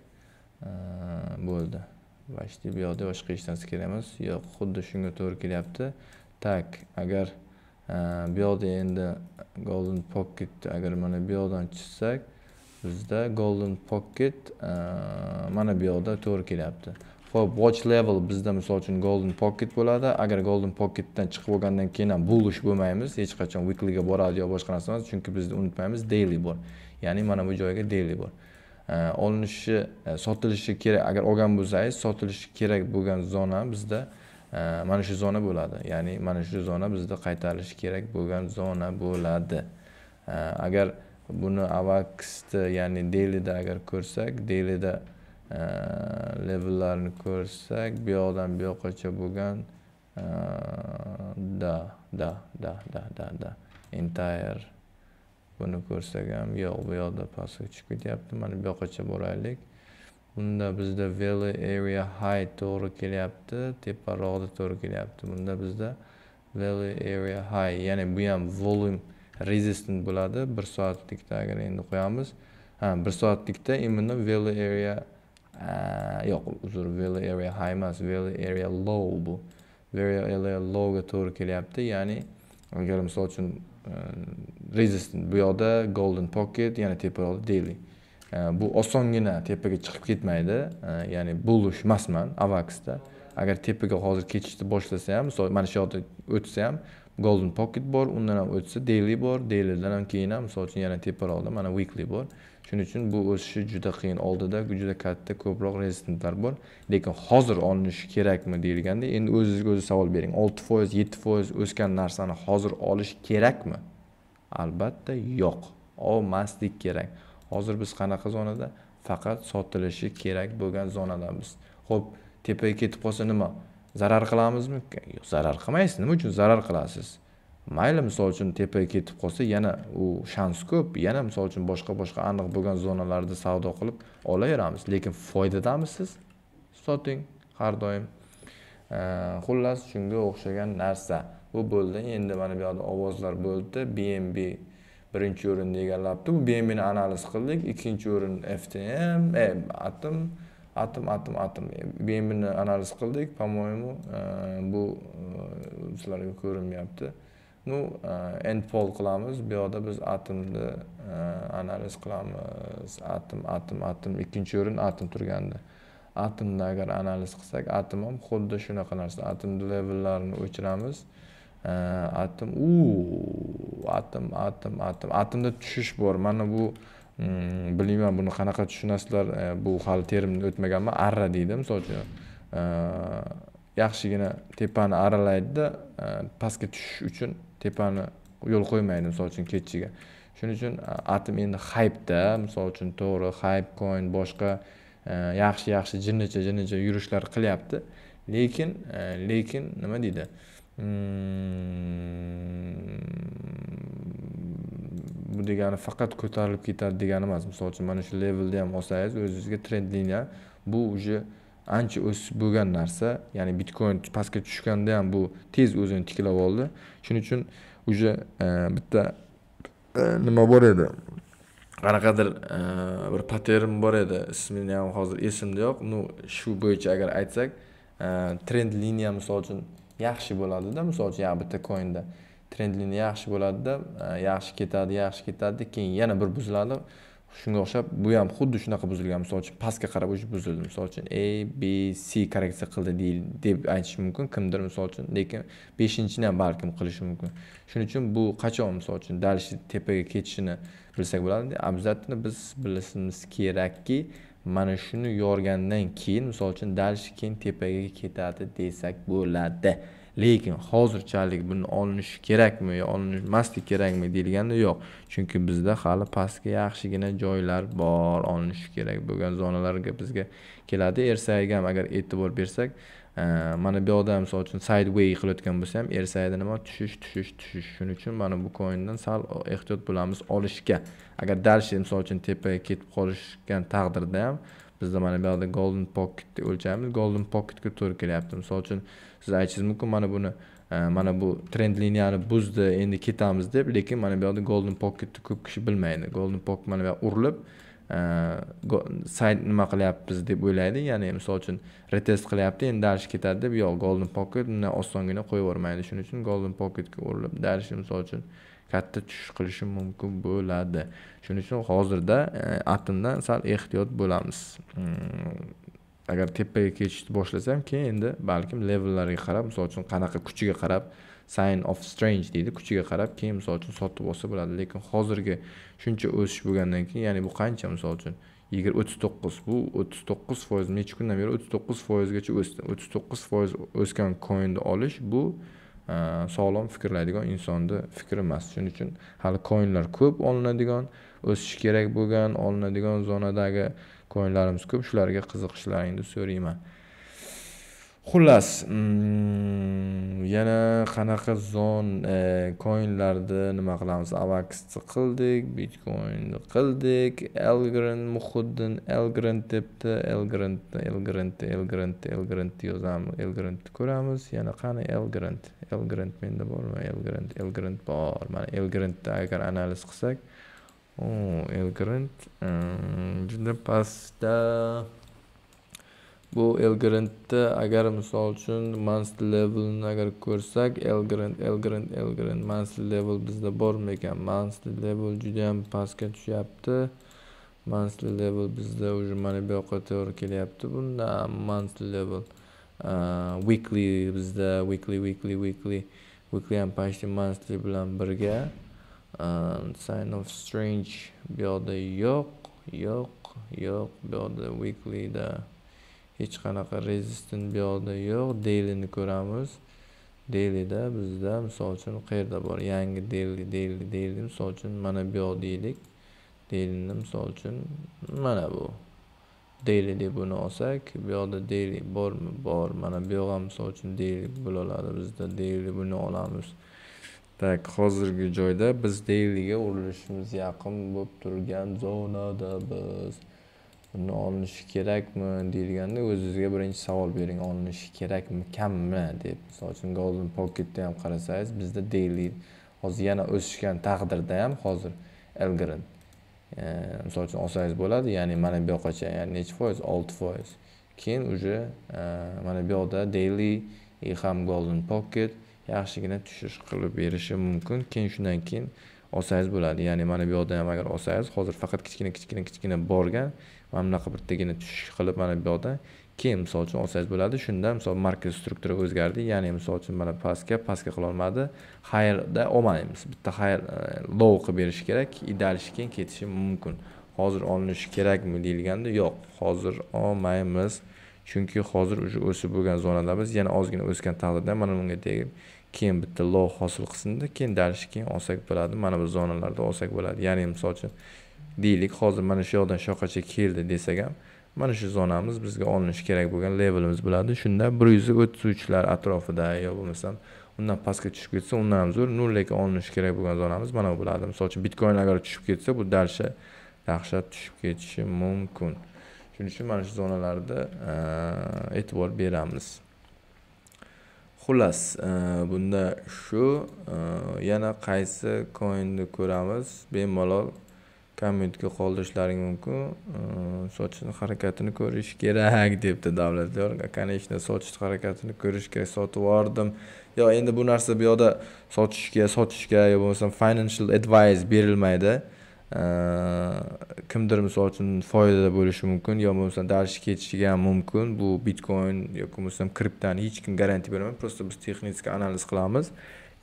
e, bo'ldi почти bu yoqda boshqa hech narsa kerak emas yo'q xuddi shunga to'g'ri kelyapti tak agar bu yoqda endi golden pocket agar mana bu yoqdan chizsak bizda golden pocket mana bu yoqda to'g'ri kelyapti ho'p watch level bizda misol uchun golden pocket bo'ladi agar golden pocketdan chiqib bo'lgandan keyin ham bullish bo'lmaymiz hech qachon weeklyga boradi yo boshqa narsa emas chunki bizda unutmaymiz daily bor ya'ni mana bu joyga daily bor olinishi e, sotilishi kerak agar olgan bo'lsangiz sotilishi kerak bo'lgan zona bizda mana shu zona bo'ladi ya'ni mana shu zona bizda qaytarilishi kerak bo'lgan zona bo'ladi agar buni avaksni ya'ni deylida agar ko'rsak deylida e, levellarni ko'rsak bu yoqdan bu yoqqacha bo'lgan e, da da da da da da entire buni ko'rsak ham yo'q bu yoqda pastga tushib ketyapti mana bu yoqqacha boraylik bunda bizda valley area height to'g'ri kelyapti teparoqda to'g'ri kelyapti bunda bizda valley area high ya'ni bu ham volume resistant bo'ladi bir soatlikda endi qo'yamiz ha bir soatlikda именно valley area yo'q uzr valley area high emas valley area low bu Valley area ga to'g'ri kelyapti ya'ni agar misol uchun e, resistant bu yoqda golden pocket ya'ni teparoqda daily Э, bu osongina tepaga chiqib ketmaydi э, ya'ni bullish emasman avaksda agar tepaga hozir ketishni boshlasa ham misol mana shu yoqda o'tsa ham golden pocket bor undan ham o'tsa daily bor dailydan ham keyin ham misol uchun yana teparoqda mana weekly bor shuning uchun bu o'sishi juda qiyin oldida juda katta ko'proq rezistentlar bor lekin hozir olinishi kerakmi deyilganda endi o'zingizga o'zi savol bering olti foiz yetti foiz o'sgan narsani hozir olish kerakmi albatta yo'q olmaslik kerak hozir biz qanaqa zonada faqat sotilishi kerak bo'lgan zonadamiz ho'p tepaga ketib qolsa nima zarar qilamizmi yo'q zarar qilmaysiz nima uchun zarar qilasiz mayli misol uchun tepaga ketib qolsa yana u shans ko'p yana misol uchun boshqa boshqa aniq bo'lgan zonalarda savdo qilib olaveramiz lekin foydadamisiz soting har doim xullas shunga o'xshagan narsa bu bo'ldi endi mana bu yoqda ovozlar bo'ldi bnb birinchi o'rinni egallabdi bu bmni analiz qildik ikkinchi o'rin ftm e, atom atom atom atom bmni analiz qildik по моему э, bu э, sizlarga ko'rinmayapti ну э, endpol qilamiz bu yoqda biz atomni analiz qilamiz atom atom atom ikkinchi o'rin atom turgandi atomni agar analiz qilsak atom ham xuddi shunaqa narsa atomni levellarini o'chiramiz atom u atom atom atom atomda tushish bor mana bu mm, bilmayman buni qanaqa tushunasizlar bu hali terimni o'tmaganman arra deydi misol uchun yaxshigina tepani aralaydida e, pastga tushish uchun tepani yo'l qo'ymaydi misol uchun kechiga shuning uchun e, atom endi haypda misol uchun to'g'ri hayp coin boshqa e, yaxshi yaxshi jinnicha jinnicha yurishlar qilyapti lekin lekin nima deydi Hmm. bu degani faqat ko'tarilib ketadi degani emas misol uchun mana shu levelni ham olsangiz o'zingizga trend liniya bu уже ancha o'sib bo'lgan narsa ya'ni bitcoin pastga tushganda ham bu tez o'zini tiklab oldi shuning uchun уже e, bitta e, nima bor edi qanaqadir e, bir patern bor edi ismini ham hozir esimda yo'q ну shu bo'yicha agar aytsak trend liniya misol uchun yaxshi bo'ladida misol uchun yana bitta koinda liniya yaxshi bo'ladida e, yaxshi ketadi yaxshi ketadi keyin yana bir buziladi shunga o'xshab bu ham xuddi shunaqa buzilgan misol uchun pastga qarab уже buzildi misol uchun a b c korreksiya qildi deb aytish mumkin kimdir misol uchun lekin beshinchini ham balkim qilishi mumkin shuning uchun bu qachon misol uchun дальше tepaga ketishini bilsak bo'ladi обязательно biz bilishimiz kerakki mana shuni yorgandan keyin misol uchun дальше keyin tepaga ketadi desak bo'ladi lekin hozirchalik buni olinishi kerakmi yo olinmaslik kerakmi deyilganda yo'q chunki bizda hali pastga yaxshigina joylar bor olinishi kerak bo'lgan zonalarga bizga keladi ersak ham agar e'tibor bersak mana bu yoqda misol uchun sideway qilayotgan bo'lsa ham r er nima tushish tushish tushish shuning uchun mana bu koindan sal ehtiyot bo'lamiz olishga agar дальше misol uchun tepaga ketib qolishgan taqdirda ham bizda mana bu yoqda golden pocketni o'lchaymiz golden pocketga to'g'ri kelyapti misol uchun siz aytishingiz mumkin mana buni e, mana bu trend liniyani buzdi endi ketamiz deb lekin mana bu yoqda golden pocketni ko'p kishi bilmaydi golden pocket mana bu urilib sayt э, nima qilyapmiz deb o'ylaydi ya'ni misol uchun retest qilyapti endi darish ketadi deb yo'q golden pocket bunday osongina qo'yib yubormaydi shuning uchun golden pocketga urilib darish misol uchun katta tushish qilishi mumkin bo'ladi shuning uchun hozirda e, atomdan sal ehtiyot bo'lamiz mm, agar tepaga ketishni boshlasam keyin endi balkim levellarga qarab misol uchun qanaqa kuchiga qarab sign of strange deydi kuchiga qarab keyin misol uchun sotib olsa bo'ladi lekin hozirgi shuncha o'sish bo'lgandan keyin ya'ni bu qancha misol uchun yigirma o'ttiz to'qqiz bu o'ttiz to'qqiz foiz necha kundan beri o'ttiz to'qqiz foizgacha o'sdi o'ttiz to'qqiz foiz o'sgan koinni olish bu e, sog'lom fikrlaydigan insonni fikri emas shuning uchun hali koinlar ko'p olinadigan o'sishi kerak bo'lgan olinadigan zonadagi koinlarimiz ko'p shularga qiziqishlaringni so'rayman xullas mm, yana qanaqa zon koinlarni e, nima qilamiz avaksni qildik bitcoinni qildik elgrin muhiddin elgrin debdi elgrindni elgrindni elgrindni elgrindni yozamiz elgrindni ko'ramiz yana qani elgrind elgrind menda bormi elgrind elgrind bor mana elgrindni agar analiz qilsak elgrind mm, juda pastda bu elgrindni agar misol uchun mast levelni agar ko'rsak elgrind elgrind elgrind mast level bizda ekan mast level juda yam pastga tushyapti mast level bizda уже mana bu yoqqa to'g'ri kelyapti bunda mast level Uh, weekly bizda weekly weekly weekly weekly ham почти monthly bilan birga sign of strange bu yoqda yo'q yo'q yo'q bu yoqda weeklyda hech qanaqa rezistin bu yoqda yo'q deylini ko'ramiz deylida bizda misol uchun qayerda bor yangi deyli deyli deyli misol uchun mana bu yoq deylik deylini misol uchun mana bu deyli deb buni olsak bu yoqda deyli bormi bor mana bu yoq ham misol uchun deyli bo'la bizda deyli buni olamiz так hozirgi joyda biz deyliga urilishimiz yaqin bo'lib turgan zonada biz uni olinishi kerakmi deyilganda o'zingizga birinchi savol bering olinishi kammi deb misol uchun golden pocketda ham qarasangiz bizda daily hozir yana o'sishgan taqdirda ham hozir elgrin e, misol uchun olsangiz bo'ladi ya'ni mana bu yoqqacha ya'ni nechi foiz olti foiz keyin уже e, mana bu yoqda daily и e, ham golden pocket yaxshigina tushish qilib berishi mumkin keyin shundan keyin olsangiz bo'ladi ya'ni mana bu yoqda ham agar olsangiz hozir faqat kichkina kichkina kichkina borgan mana bunaqa bittagina tush qilib mana bu yoqda keyin misol uchun olsangiz bo'ladi shunda misol markaz struktura o'zgardi ya'ni misol uchun mana pastga pastga qilolmadi hayrda olmaymiz bitta hayr e, low qilib berish kerak idalish keyin ketishi mumkin hozir olinishi kerakmi deyilganda yo'q hozir olmaymiz chunki hozir уже o'sib bo'lgan zonadamiz yana ozgina o'sgan taqdirda mana bunga tegib keyin bitta low hosil qilsinda keyin dalish keyin olsak bo'ladi mana bu zonalarda olsak bo'ladi ya'ni misol uchun deylik hozir mana shu yoqdan shu yoqqacha keldi desak ham mana shu zonamiz bizga olinishi kerak bo'lgan levelimiz bo'ladi shunda bir yuz o'ttiz uchlar atrofida yo bo'lmasam undan pastga tushib ketsa undan ham zo'r nol lekin olinishi kerak bo'lgan zonamiz mana bu bo'ladi misol uchun bitcoin agar tushib ketsa bu дальше dahshat tushib ketishi mumkin shuning uchun mana shu zonalarda e'tibor beramiz xullas bunda shu yana qaysi coinni ko'ramiz bemalol kommentga qoldirishlaring mumkin sochini harakatini ko'rish kerak debdi davlatyor конечно sochi harakatini ko'rish kerak sotib yubordim yo endi bu narsa bu yoqda sotishga sotishga yo bo'lmasam financial advice berilmaydi kimdir misol uchun foydada bo'lishi mumkin yo bo'lmasam darshi ketishiga ham mumkin bu bitcoin yoki bo'lmasam kriptani hech kim garantiya bermaydi просто biz texnik analiz qilamiz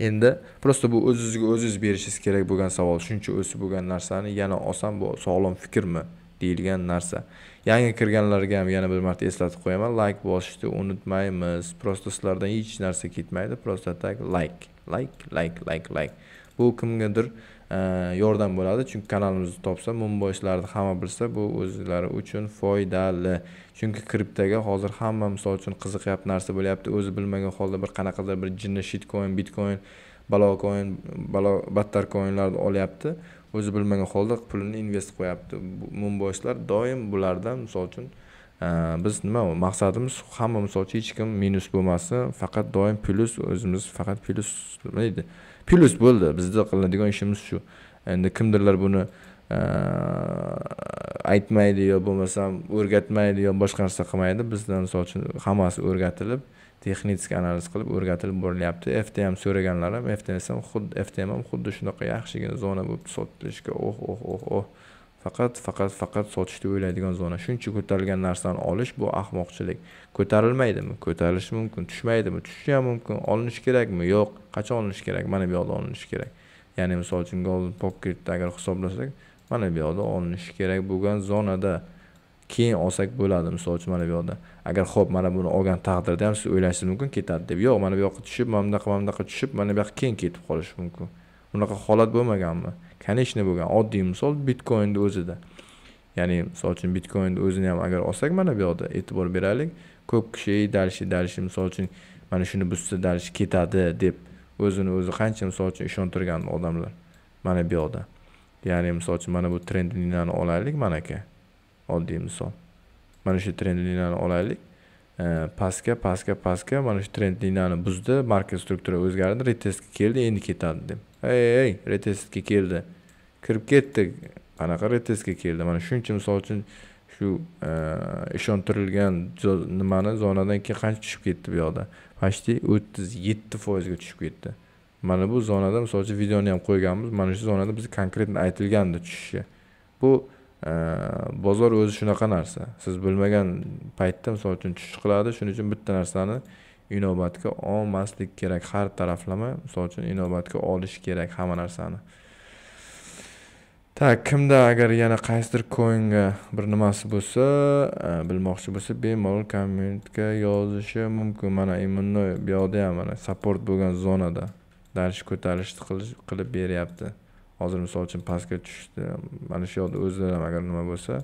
endi просто bu o'zingizga o'zingiz berishingiz kerak bo'lgan savol shuncha o'sib bo'lgan narsani yana olsam bu sog'lom fikrmi deyilgan narsa yangi kirganlarga ham yana bir marta eslatib qo'yaman like bosishni unutmaymiz просто sizlardan hech narsa ketmaydi просто так like like like like like bu kimgadir e, yordam bo'ladi chunki kanalimizni topsa mumboyslarni hamma bilsa bu o'zlari uchun foydali chunki kriptoga hozir hamma misol uchun qiziqyapti narsa bo'lyapti o'zi bilmagan holda bir qanaqadir bir jinni shitcoin bitcoin balo coin balo battar coinlarni olyapti o'zi bilmagan holda pulini invest qo'yapti mumboyslar doim bulardan misol uchun e, biz nima maqsadimiz hamma misol uchun hech kim minus bo'lmasin faqat doim plyus o'zimiz faqat plyus nima deydi plyus bo'ldi bizda qilinadigan ishimiz shu endi kimdirlar buni aytmaydi yo bo'lmasam o'rgatmaydi yo boshqa narsa qilmaydi bizda misol uchun hammasi o'rgatilib texnik analiz qilib o'rgatilib borilyapti ftm so'raganlar ham ftm ham xuddi ftm ham xuddi shunaqa yaxshigina zona bo'lib sotilishga oh oh oh oh faqat faqat faqat sotishni o'ylaydigan zona shuncha ko'tarilgan narsani olish bu ahmoqchilik ko'tarilmaydimi ko'tarilishi mumkin tushmaydimi tushishi ham mumkin olinishi kerakmi yo'q qachon olinishi kerak mana bu yoqda olinishi kerak ya'ni misol uchun golden pocket agar hisoblasak mana bu yoqda olinishi kerak bo'lgan zonada keyin olsak bo'ladi misol uchun mana bu yoqda agar ho'p mana buni olgan taqdirda ham siz o'ylashingiz mumkin ketadi deb yo'q mana bu yoqqa tushib mana bunaqa mana bunaqa tushib mana bu yoqqa keyin ketib qolishi mumkin bunaqa holat bo'lmaganmi конечно bo'lgan oddiy misol bitcoinni o'zida ya'ni misol uchun bitcoinni o'zini ham agar olsak mana bu yoqda e'tibor beraylik ko'p kishi dalshi dalishi misol uchun mana shuni buzsa dalish ketadi deb o'zini o'zi qancha misol uchun ishontirgan odamlar mana bu yoqda ya'ni misol uchun mana bu trend liniyani olaylik mana aka oddiy misol mana shu trend liniyani olaylik pastga pastga pastga mana shu trend liniyani buzdi market struktura o'zgardi retestga keldi endi ketadi deb ey ey retestga keldi kirib ketdi qanaqa retestga keldi mana shuncha misol uchun shu e, ishontirilgan nimani zonadan keyin qancha tushib ketdi bu yoqda почти o'ttiz yetti foizga tushib ketdi mana bu zonada misol uchun videoni ham qo'yganmiz mana shu zonada bizga konkretno aytilgandi tushishi bu e, bozor o'zi shunaqa narsa siz bilmagan paytda misol uchun tushish qiladi shuning uchun bitta narsani inobatga olmaslik kerak har taraflama misol uchun inobatga olish kerak hamma narsani так kimda agar yana qaysidir koinga bir nimasi bo'lsa e, bilmoqchi bo'lsa bemalol kommentga yozishi mumkin mana immunnoy bu yoqda ham mana support bo'lgan zonada darish ko'tarish qilib beryapti hozir misol uchun pastga tushdi mana shu yoqda ham agar nima bo'lsa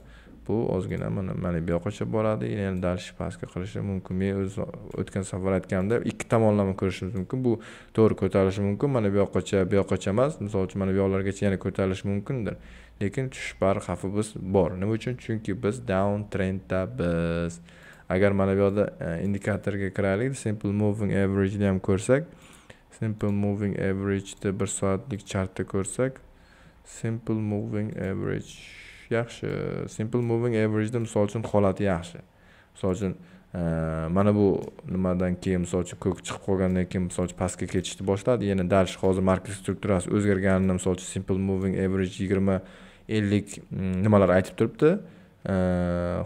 bu ozgina mana mana bu yoqqacha boradi yana dalish pastga qilishi mumkin men o'zi o'tgan safar aytganimda ikki tomonlama ko'rishimiz mumkin bu to'g'ri ko'tarilishi mumkin mana bu yoqqacha bu yoqqacha emas misol uchun mana bu yoqlargacha yana ko'tarilishi mumkindir lekin tushish bari xavfi biz bor nima uchun chunki biz down trendda biz agar mana bu yoqda e, indikatorga kiraylik simple moving averageni ham ko'rsak simple moving averageda bir soatlik chartda ko'rsak simple moving average yaxshi simple moving averageda misol uchun holati yaxshi misol uchun mana bu nimadan keyin misol uchun ko'k chiqib qolgandan keyin misol uchun pastga ketishni boshladi yana дальше hozir market strukturasi o'zgarganini misol uchun simple moving average yigirma ellik mm, nimalar aytib turibdi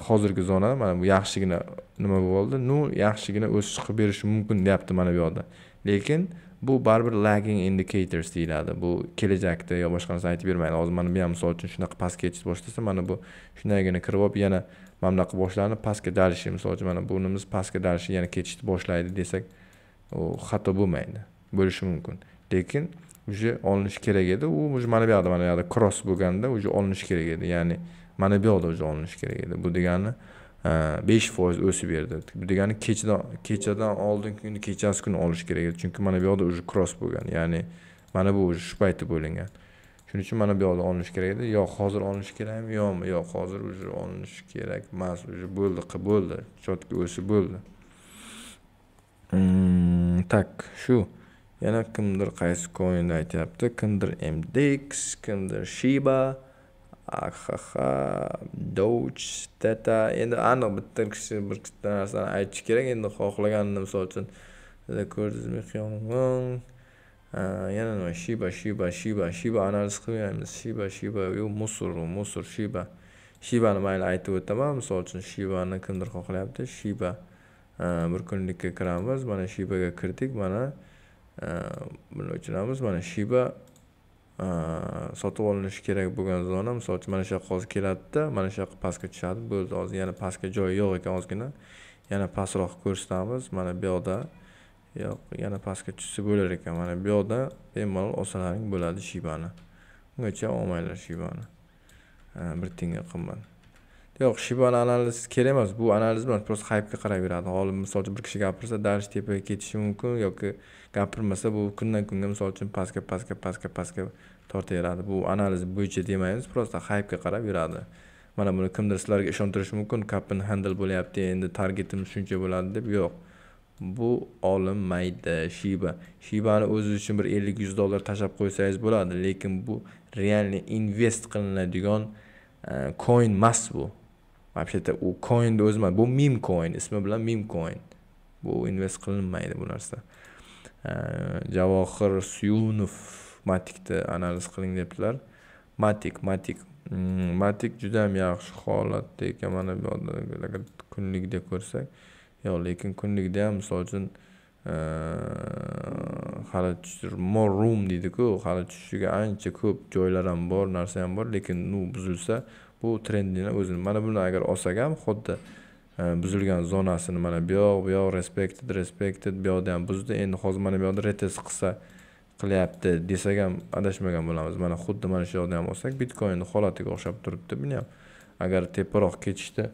hozirgi zona mana bu yaxshigina nima bo'ldi ну yaxshigina o'sish chiqib berishi mumkin deyapti mana bu yoqda lekin bu baribir lagging indicators deyiladi bu kelajakda yo boshqa narsani aytib bermaydi hozir mana bu ham misol uchun shunaqa pastga ketishni boshlasa mana bu shundaygina kirib olib yana mana bunaqa boshlanib pastga dalishi misol uchun mana burnimiz pastga dalishi yana ketishni boshlaydi desak u xato bo'lmaydi bo'lishi mumkin lekin уже olinishi kerak edi u уже mana bu yoqda mana bu yoqda kross bo'lganda уже olinishi kerak edi ya'ni mana bu yoqda уже olinishi kerak edi bu degani besh foiz o'sib berdi degani kechadan kechadan oldingi kuni kechasi kuni olish kerak edi chunki mana bu yoqda уже kross bo'lgan ya'ni mana bu уже shu paytda bo'lingan shuning uchun mana bu yoqda olinish kerak edi yo hozir olinish kerakmi yo'qmi yo'q hozir уже olinish kerak emas уже bo'ldi qilib bo'ldi chotka o'sib bo'ldi так hmm, shu yana kimdir qaysi koinni aytyapti kimdir mdx kimdir shiba doch tata endi aniq bitta kishi bir ikkita narsani aytish kerak endi xohlaganini misol uchun ko'rdizmi yana nima shiba shiba shiba shiba analiz qilmaymiz shiba shiba yo musur musur shiba shibani mayli aytib o'taman misol uchun shibani kimdir xohlayapti shiba bir kunlikka kiramiz mana shibaga kirdik mana buni o'chiramiz mana shiba Э, sotib olinishi kerak bo'lgan zona misol uchun mana shu yoqqa hozir keladida mana shu yoqqa pastga tushadi bo'ldi hozir yana pastga joyi yo'q ekan ozgina yana pastroq ko'rsatamiz mana bu yoqda yo'q yana pastga tushsa bo'lar ekan mana bu yoqda bemalol olsalaring bo'ladi shibani ungacha olmanglar shibani bir tiyinga qimmat yo'q shibani analiz kerak emas bu analiz bilan просто qarab qarayveradi olim misol uchun bir kishi gapirsa daraja tepaga ketishi mumkin yoki gapirmasa bu kundan kunga misol uchun pastga pastga pastga pastga tortaveradi bu analiz bo'yicha demaymiz просто haypga qarab yuradi mana buni kimdir sizlarga ishontirish mumkin handle bo'lyapti endi targetimiz shuncha bo'ladi deb yo'q bu olim mayda shiba shibani o'zi uchun bir ellik yuz dollar tashlab qo'ysangiz bo'ladi lekin bu realniy invest qilinadigan e, coin emas bu вообще то u coinni o'zi emas bu mim coin ismi bilan mim coin bu invest qilinmaydi bu narsa javohir suyunov matikni analiz qiling debdilar matik matik matik juda ham yaxshi holatda ekan mana bu agar kunlikda ko'rsak yo'q lekin kunlikda ham misol uchun hali more room deydiku hali tushishiga ancha ko'p joylar ham bor narsa ham bor lekin u buzilsa bu trendini o'zini mana buni agar olsak ham xuddi e, buzilgan zonasini mana bu yoq bu yoq respected respected bu yoqda ham buzdi endi hozir mana bu yoqda retest qilsa qilyapti desak ham adashmagan bo'lamiz mana xuddi mana shu yoqda ham olsak bitcoinni holatiga o'xshab turibdi buni ham agar teparoq ketishni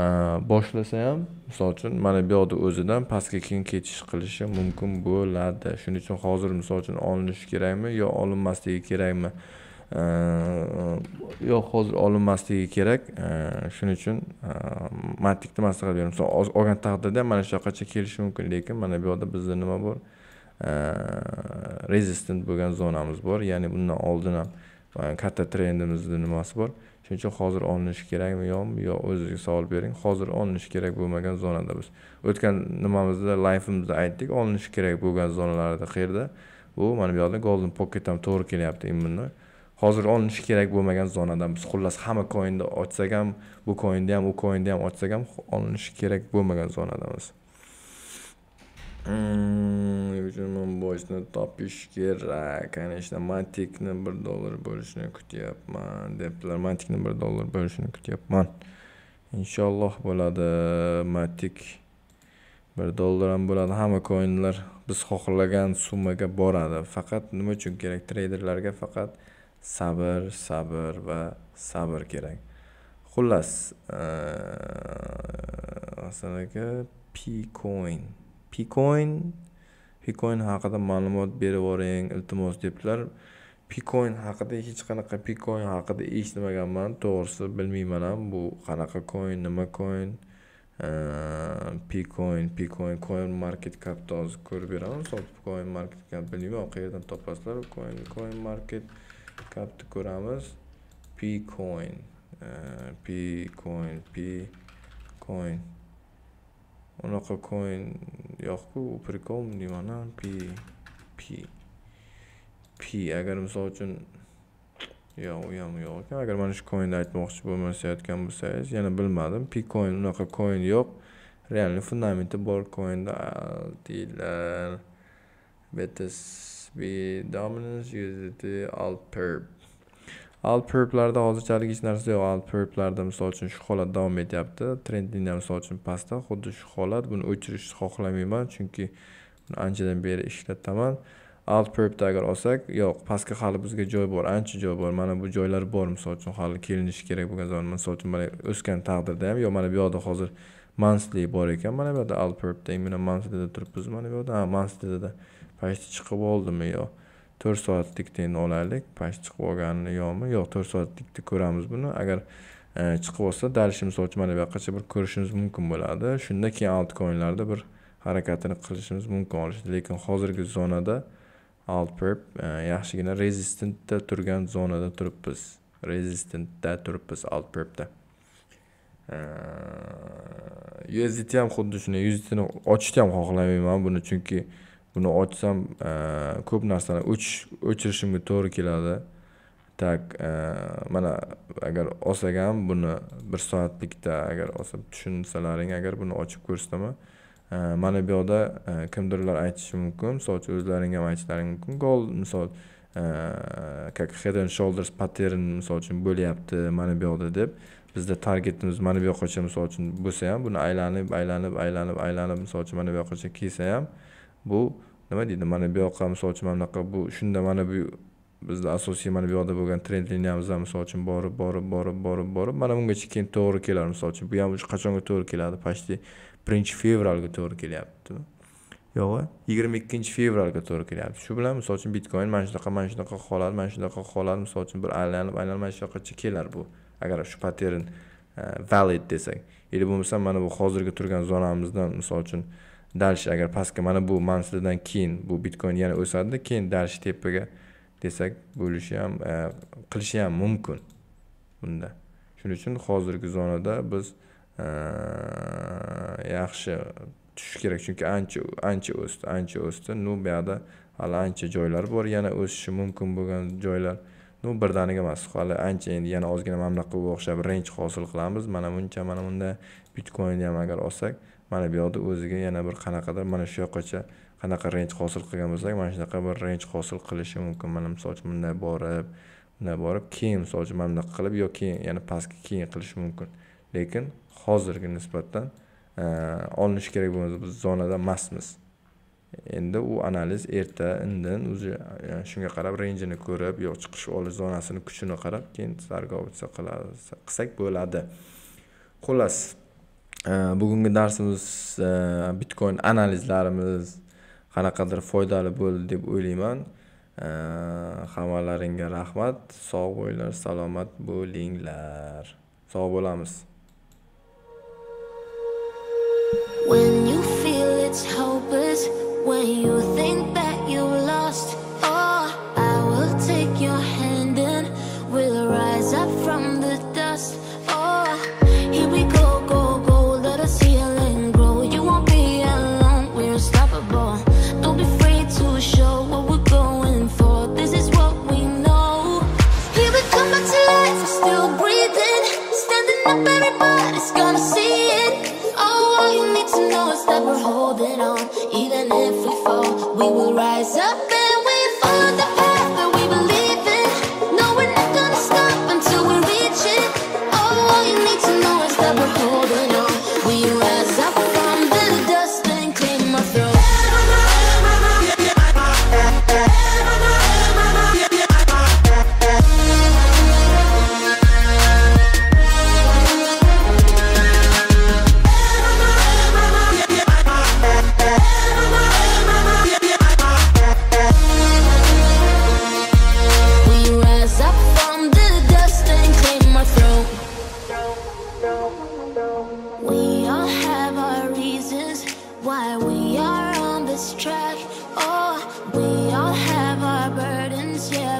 e, boshlasa ham misol uchun mana bu yoqni o'zidan pastga keyin ketish qilishi mumkin bo'ladi shuning uchun hozir misol uchun olinishi kerakmi yo olinmasligi kerakmi yo'q hozir olinmasligi kerak shuning uchun mantiqni maslahat beraman hozir olgan taqdirda mana shu yoqqacha kelishi mumkin lekin mana bu yoqda bizda nima bor rezistent bo'lgan zonamiz bor ya'ni bundan oldin ham katta trendimizni nimasi bor shuning uchun hozir olinishi kerakmi yo'qmi yo'q o'zingizga savol bering hozir olinishi kerak bo'lmagan zonada biz o'tgan nimamizda layfimizda aytdik olinishi kerak bo'lgan zonalarda qayerda bu mana bu yoqda golden pocket ham to'g'ri kelyapti именно hozir olinishi kerak bo'lmagan zonadan biz xullas hamma koinni ochsak ham bu koinni ham u koinni ham ochsak ham olinishi kerak bo'lmagan zonadamiz hmm, boysni topish kerak конечно mantikni bir dollar bo'lishini kutyapman debdilar mantikni bir dollar bo'lishini kutyapman inshaalloh bo'ladi matik bir dollar ham bo'ladi hamma koinlar biz xohlagan summaga boradi faqat nima uchun kerak treyderlarga faqat sabr sabr va sabr kerak xullas asal aka picoin picoin picoin haqida ma'lumot berib yuboring iltimos debdilar pikoin haqida hech qanaqa pikoin haqida eshitmaganman to'g'risi bilmayman ham bu qanaqa coin nima coin pikoin pikoin coin market cap hozir ko'rib beraman sotib coin market cap bilmayman qayerdan topasizlar coin coin market kapni ko'ramiz p coin e, p coin p coin unaqa coin yo'qku prikol nimani p p p agar misol uchun yo'q u ham yo'q ekan agar mana shu coinni aytmoqchi bo'lmasayotgan bo'lsangiz yana bilmadim p coin unaqa coin yo'q реальный fundamenti bor coin deydilar bts be dominance used alt perp alt perplarda hozirchalik hech narsa yo'q alt perplarda misol uchun shu holat davom etyapti trendingda misol uchun pastda xuddi shu holat buni o'chirishni xohlamayman chunki buni anchadan beri ishlataman alt perpda agar olsak yo'q pastga hali bizga joy bor ancha joy bor mana bu joylar bor misol uchun hali kelinishi kerak bo'lgan zaman misol uchun mana o'sgan taqdirda ham yo mana bu yoqda hozir monthly bor ekan mana bu yerda alt perpda mana monthlyda turibmiz mana bu yoqda ha monthlyda pashta chiqib oldimi yo to'rt soatlik deng olaylik pashta chiqib olganini yo'qmi yo'q to'rt soatlikda ko'ramiz buni agar e, chiqib olsa dal misol uchun mana bu yoqqacha bir ko'rishimiz mumkin bo'ladi shunda keyin altcoinlarda bir harakatini qilishimiz mumkin olishni lekin hozirgi zonada altperp e, yaxshigina rezistentda turgan zonada turibmiz rezistentda turibmiz altperpda e, USDT ham xuddi shunday USDTni ochishni ham xohlamayman buni chunki buni ochsam e, ko'p narsani o'chirishimga to'g'ri keladi так e, mana agar olsak ham buni bir soatlikda agar olsa tushunsalaring agar buni ochib ko'rsatama e, mana bu yoqda kimdirlar aytishi mumkin misol uchun o'zlaring ham aytishlaring mumkin gol misol как head and shoulders pattern misol uchun bo'lyapti mana bu yoqda deb bizda targetimiz mana bu yoqqacha misol uchun bo'lsa ham buni aylanib aylanib aylanib aylanib misol uchun mana bu yoqqacha kelsa ham bu nima deydi mana bu yoqqa misol uchun mana bunaqa bu shunda mana bu bizda asosiy mana bu yoqda bo'lgan trend liniyamiz ham misol uchun borib borib borib borib borib mana bungacha keyin to'g'ri kelar misol uchun bu ham уже qachonga to'g'ri keladi почти birinchi fevralga to'g'ri kelyapti yo'g'i yigirma ikkinchi fevralga to'g'ri kelyapti shu bilan misol uchun bitcoin mana shunaqa mana shunaqa holat mana shunaqa holat misol uchun bir aylanib aylanib mana yoqqacha kelar bu agar shu pattern e, valid desak или bo'lmasam mana bu hozirgi turgan zonamizdan misol uchun дальше agar pastga mana bu mansildan keyin bu bitcoin yana o'sadida keyin дальше tepaga desak bo'lishi ham e, qilishi ham mumkin bunda shuning uchun hozirgi zonada biz e, yaxshi tushish kerak chunki ancha ancha o'sdi ancha o'sdi ну buyoqda hali ancha joylar bor yana o'sishi mumkin bo'lgan joylar ну birdaniga emas hali ancha endi yana ozgina mana bunaqa o'xshab renj hosil qilamiz mana buncha mana bunday bitcoinni ham agar olsak mana bu yoqda o'ziga yana bir qanaqadir mana shu yoqqacha qanaqa renj hosil qilgan bo'lsak mana shunaqa bir renj hosil qilishi mumkin mana misol uchun bunday borib bunday borib keyin misol uchun mana bunaqa qilib yo keyin yana pastga keyin qilish mumkin lekin hozirga nisbatan e, olinishi kerak bo'lgan biz zonada emasmiz endi u analiz erta indin уже e, shunga qarab renjini ko'rib yo chiqish olish zonasini kuchini qarab keyin sargov qilsak bo'ladi xullas bugungi darsimiz e, bitcoin analizlarimiz qanaqadir foydali bo'ldi deb o'ylayman hammalaringga rahmat sog' bo'linglar salomat bo'linglar sog' bo'lamiz when you feel it's hopeless when you think that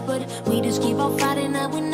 but we just keep on fighting and we